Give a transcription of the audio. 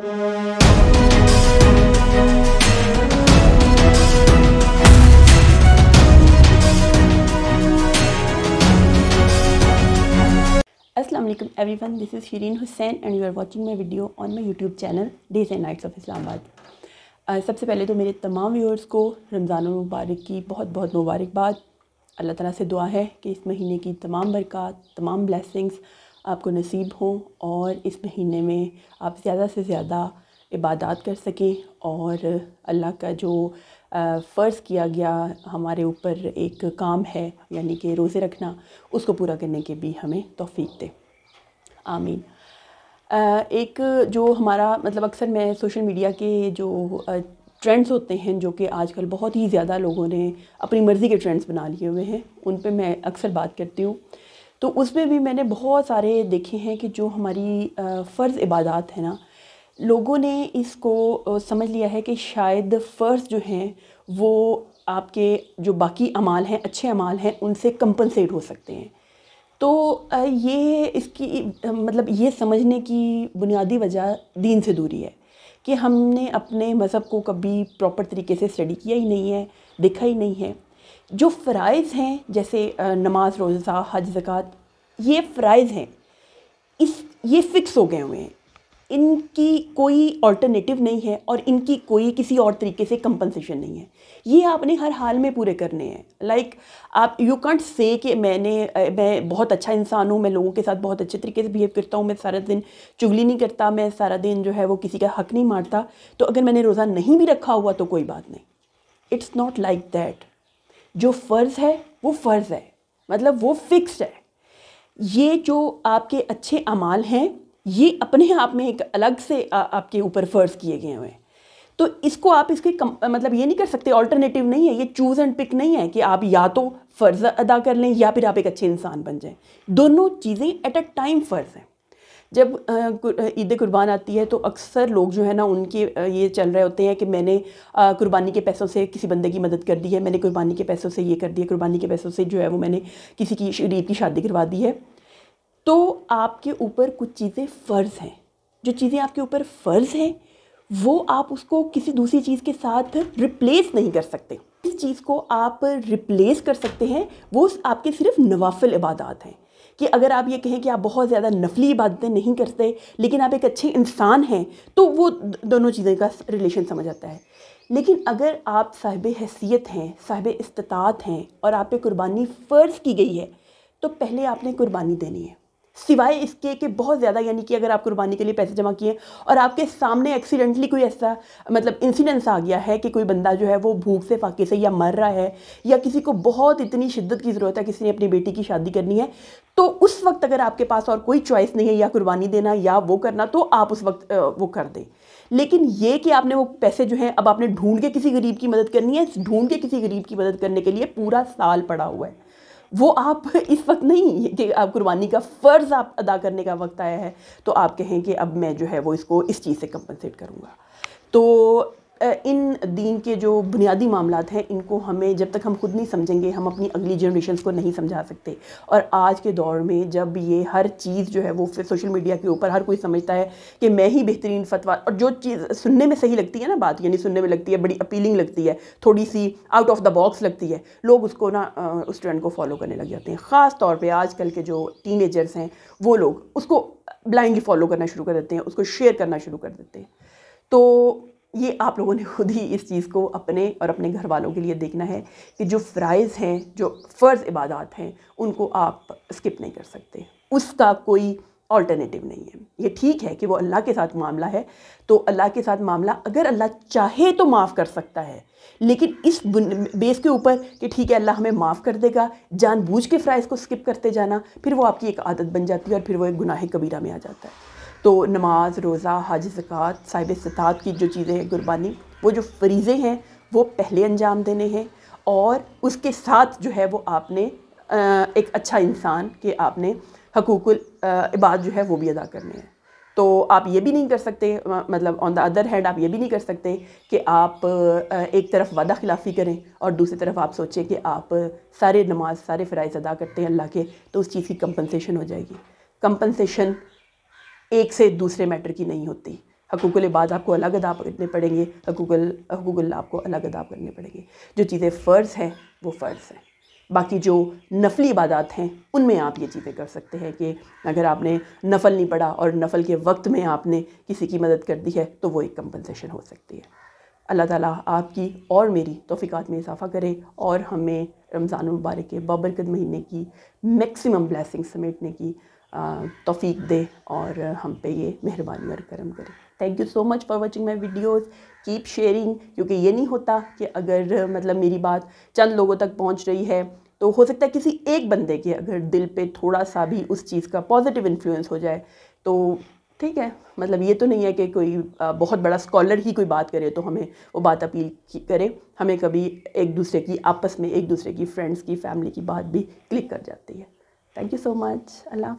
Aslam everyone this is Shareen Hussain and you are watching my video on my YouTube channel days and nights of Islamabad सबसे पहले तो मेरे तमाम viewers को रमज़ान मुबारक की बहुत बहुत मुबारकबाद अल्लाह तला से दुआ है कि इस महीने की तमाम बरक़ात तमाम ब्लैसिंग्स आपको नसीब हो और इस महीने में आप ज़्यादा से ज़्यादा इबादत कर सकें और अल्लाह का जो फ़र्ज़ किया गया हमारे ऊपर एक काम है यानी कि रोज़े रखना उसको पूरा करने के भी हमें तोफ़ी दे आमीन एक जो हमारा मतलब अक्सर मैं सोशल मीडिया के जो ट्रेंड्स होते हैं जो कि आजकल बहुत ही ज़्यादा लोगों ने अपनी मर्ज़ी के ट्रेंड्स बना लिए हुए हैं उन पर मैं अक्सर बात करती हूँ तो उसमें भी मैंने बहुत सारे देखे हैं कि जो हमारी फ़र्ज़ इबादत है ना लोगों ने इसको समझ लिया है कि शायद फ़र्ज़ जो हैं वो आपके जो बाकी अमाल हैं अच्छे अमाल हैं उनसे कंपनसेट हो सकते हैं तो ये इसकी मतलब ये समझने की बुनियादी वजह दीन से दूरी है कि हमने अपने मज़हब को कभी प्रॉपर तरीके से स्टडी किया ही नहीं है देखा ही नहीं है जो फ़रज़ हैं जैसे नमाज रोज़ा हज ज़क़़त ये फ़रज़ हैं इस ये फ़िक्स हो गए हुए हैं इनकी कोई ऑल्टरनेटिव नहीं है और इनकी कोई किसी और तरीके से कंपनसेशन नहीं है ये आपने हर हाल में पूरे करने हैं लाइक like, आप यू कॉन्ट से कि मैंने मैं बहुत अच्छा इंसान हूँ मैं लोगों के साथ बहुत अच्छे तरीके से बिहेव करता हूँ मैं सारा दिन चुगली नहीं करता मैं सारा दिन जो है वो किसी का हक नहीं मारता तो अगर मैंने रोज़ा नहीं भी रखा हुआ तो कोई बात नहीं इट्स नॉट लाइक दैट जो फ़र्ज़ है वो फ़र्ज़ है मतलब वो फिक्स्ड है ये जो आपके अच्छे अमाल हैं ये अपने आप में एक अलग से आ, आपके ऊपर फ़र्ज़ किए गए हुए हैं तो इसको आप इसके कम, मतलब ये नहीं कर सकते ऑल्टरनेटिव नहीं है ये चूज़ एंड पिक नहीं है कि आप या तो फ़र्ज़ अदा कर लें या फिर आप एक अच्छे इंसान बन जाएं दोनों चीज़ें एट अ टाइम फ़र्ज़ हैं जब ईद कुर्बान आती है तो अक्सर लोग जो है ना उनके ये चल रहे होते हैं कि मैंने कुर्बानी के पैसों से किसी बंदे की मदद कर दी है मैंने कुर्बानी के पैसों से ये कर दिया कुर्बानी के पैसों से जो है वो मैंने किसी की ईद की शादी करवा दी है तो आपके ऊपर कुछ चीज़ें फ़र्ज़ हैं जो चीज़ें आपके ऊपर फ़र्ज़ हैं वो आप उसको किसी दूसरी चीज़ के साथ रिप्लेस नहीं कर सकते इस चीज़ को आप रिप्लेस कर सकते हैं वो आपके सिर्फ नवाफिल इबादत हैं कि अगर आप ये कहें कि आप बहुत ज़्यादा नफली इबादतें नहीं करते लेकिन आप एक अच्छे इंसान हैं तो वो दोनों चीज़ें का रिलेशन समझ आता है लेकिन अगर आप साहिब हैसियत हैं साहिब इस्तात हैं और आप पे कुर्बानी फ़र्ज़ की गई है तो पहले आपने कुर्बानी देनी है सिवाय इसके कि बहुत ज़्यादा यानी कि अगर आप कुर्बानी के लिए पैसे जमा किए और आपके सामने एक्सीडेंटली कोई ऐसा मतलब इंसिडेंस आ गया है कि कोई बंदा जो है वो भूख से फाके से या मर रहा है या किसी को बहुत इतनी शिद्दत की ज़रूरत है किसी ने अपनी बेटी की शादी करनी है तो उस वक्त अगर आपके पास और कोई चॉइस नहीं है या कुर्बानी देना या वो करना तो आप उस वक्त वो कर दें लेकिन ये कि आपने वो पैसे जो हैं अब आपने ढूंढ के किसी गरीब की मदद करनी है ढूंढ के किसी गरीब की मदद करने के लिए पूरा साल पड़ा हुआ है वो आप इस वक्त नहीं कि आप कुर्बानी का फ़र्ज़ आप अदा करने का वक्त आया है तो आप कहें कि अब मैं जो है वो इसको इस चीज़ से कंपनसेट करूँगा तो इन दीन के जो बुनियादी मामला हैं इनको हमें जब तक हम खुद नहीं समझेंगे हम अपनी अगली जनरेशन को नहीं समझा सकते और आज के दौर में जब ये हर चीज़ जो है वो फिर सोशल मीडिया के ऊपर हर कोई समझता है कि मैं ही बेहतरीन फतवा और जो चीज़ सुनने में सही लगती है ना बात यानी सुनने में लगती है बड़ी अपीलिंग लगती है थोड़ी सी आउट ऑफ द बॉक्स लगती है लोग उसको ना उस ट्रेंड को फॉलो करने लग जाते हैं ख़ास तौर पर आजकल के जो एजर्स हैं वो लोग उसको ब्लाइंडली फॉलो करना शुरू कर देते हैं उसको शेयर करना शुरू कर देते हैं तो ये आप लोगों ने खुद ही इस चीज़ को अपने और अपने घर वालों के लिए देखना है कि जो फ़्राइज़ हैं जो फ़र्ज़ इबादत हैं उनको आप स्किप नहीं कर सकते उसका कोई ऑल्टरनेटिव नहीं है ये ठीक है कि वो अल्लाह के साथ मामला है तो अल्लाह के साथ मामला अगर अल्लाह चाहे तो माफ़ कर सकता है लेकिन इस बेस के ऊपर कि ठीक है अल्लाह हमें माफ़ कर देगा जानबूझ के फ़्राइज़ को स्किप करते जाना फिर वो आपकी एक आदत बन जाती है और फिर वो एक गुनाह कबीरा में आ जाता है तो नमाज रोज़ा हज ज़क़़त साहिब सतात की जो चीज़ें हैं कुर्बानी वो जो फरीज़े हैं वो पहले अंजाम देने हैं और उसके साथ जो है वो आपने एक अच्छा इंसान के आपने हकूकुल इबाद जो है वो भी अदा करने हैं तो आप ये भी नहीं कर सकते मतलब ऑन द अदर हैंड आप ये भी नहीं कर सकते कि आप एक तरफ वादा खिलाफ़ी करें और दूसरी तरफ आप सोचें कि आप सारे नमाज सारे फ़रज़ अदा करते हैं अल्लाह के तो उस चीज़ की कंपनसेशन हो जाएगी कंपनसेशन एक से दूसरे मैटर की नहीं होती हकूकुल इबाद आपको अलग अदा करने पड़ेंगे हकूकुल हकूकुल्ला आपको अलग अदा करने पड़ेंगे जो चीज़ें फ़र्ज़ हैं वो फ़र्ज़ हैं बाकी जो नफली इबादत हैं उनमें आप ये चीज़ें कर सकते हैं कि अगर आपने नफल नहीं पढ़ा और नफल के वक्त में आपने किसी की मदद कर दी है तो वो एक कंपनसेशन हो सकती है अल्लाह ताला आपकी और मेरी तोफ़ीक़ात में इजाफ़ा करे और हमें रमज़ान मुबारक के बाबरकत महीने की मैक्सिमम ब्लेसिंग समेटने की तोफ़ी दे और हम पे ये मेहरबानी और करम करे thank you so much for watching my videos keep sharing क्योंकि ये नहीं होता कि अगर मतलब मेरी बात चंद लोगों तक पहुँच रही है तो हो सकता है किसी एक बंदे के अगर दिल पे थोड़ा सा भी उस चीज़ का पॉजिटिव इन्फ्लुएंस हो जाए तो ठीक है मतलब ये तो नहीं है कि कोई बहुत बड़ा स्कॉलर ही कोई बात करे तो हमें वो बात अपील करे हमें कभी एक दूसरे की आपस में एक दूसरे की फ्रेंड्स की फैमिली की बात भी क्लिक कर जाती है Thank you so much. I love